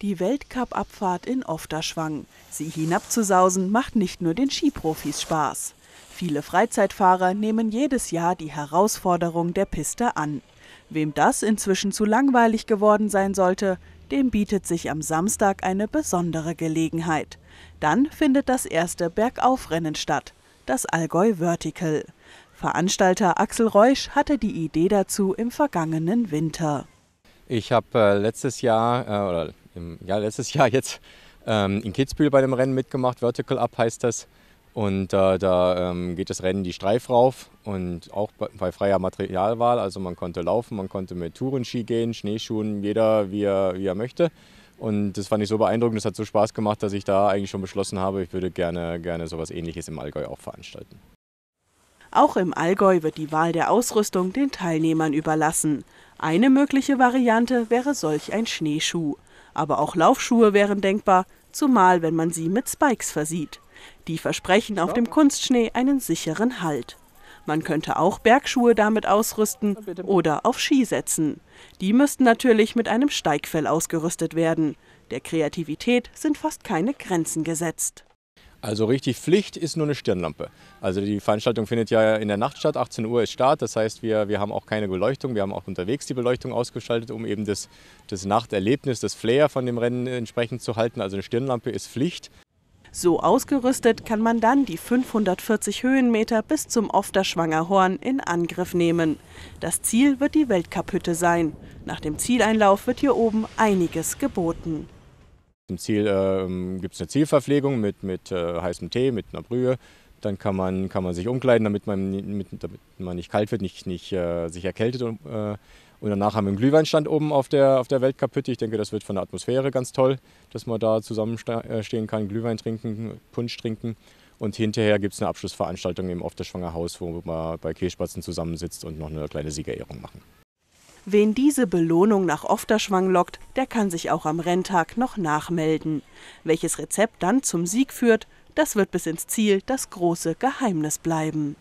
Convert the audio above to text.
Die Weltcup-Abfahrt in Ofterschwang. Sie hinabzusausen macht nicht nur den Skiprofis Spaß. Viele Freizeitfahrer nehmen jedes Jahr die Herausforderung der Piste an. Wem das inzwischen zu langweilig geworden sein sollte, dem bietet sich am Samstag eine besondere Gelegenheit. Dann findet das erste Bergaufrennen statt, das Allgäu Vertical. Veranstalter Axel Reusch hatte die Idee dazu im vergangenen Winter. Ich habe äh, letztes Jahr äh, oder im, ja, letztes Jahr jetzt ähm, in Kitzbühel bei dem Rennen mitgemacht. Vertical Up heißt das. Und äh, da ähm, geht das Rennen die Streif rauf und auch bei, bei, freier Materialwahl. Also man konnte laufen, man konnte mit Tourenski gehen, Schneeschuhen, jeder wie er, wie er möchte. Und das fand ich so beeindruckend, das hat so Spaß gemacht, dass ich da eigentlich schon beschlossen habe, ich würde gerne, gerne sowas ähnliches im Allgäu auch veranstalten. Auch im Allgäu wird die Wahl der Ausrüstung den Teilnehmern überlassen. Eine mögliche Variante wäre solch ein Schneeschuh aber auch Laufschuhe wären denkbar, zumal wenn man sie mit Spikes versieht. Die versprechen auf dem Kunstschnee einen sicheren Halt. Man könnte auch Bergschuhe damit ausrüsten oder auf Ski setzen. Die müssten natürlich mit einem Steigfell ausgerüstet werden. Der Kreativität sind fast keine Grenzen gesetzt. Also richtig Pflicht ist nur eine Stirnlampe. Also die Veranstaltung findet ja in der Nacht statt, 18 Uhr ist Start. Das heißt, wir, wir haben auch keine Beleuchtung. Wir haben auch unterwegs die Beleuchtung ausgeschaltet, um eben das, das Nachterlebnis, das Flair von dem Rennen entsprechend zu halten. Also eine Stirnlampe ist Pflicht. So ausgerüstet kann man dann die 540 Höhenmeter bis zum Ofterschwanger Horn in Angriff nehmen. Das Ziel wird die Weltcuphütte sein. Nach dem Zieleinlauf wird hier oben einiges geboten. Im Ziel äh, ähm, gibt es eine Zielverpflegung mit, mit äh, heißem Tee, mit einer Brühe. Dann kann man, kann man sich umkleiden, damit man, mit, damit man nicht kalt wird, nicht, nicht äh, sich erkältet. Und, äh, und, danach haben wir einen Glühweinstand oben auf der, auf der weltcup Ich denke, das wird von der Atmosphäre ganz toll, dass man da zusammenstehen äh, kann, Glühwein trinken, Punsch trinken. Und hinterher gibt es eine Abschlussveranstaltung eben auf das Schwangerhaus, wo man bei Kehlspatzen zusammensitzt und noch eine kleine Siegerehrung machen. Wen diese Belohnung nach Ofterschwang lockt, der kann sich auch am Renntag noch nachmelden. Welches Rezept dann zum Sieg führt, das wird bis ins Ziel das große Geheimnis bleiben.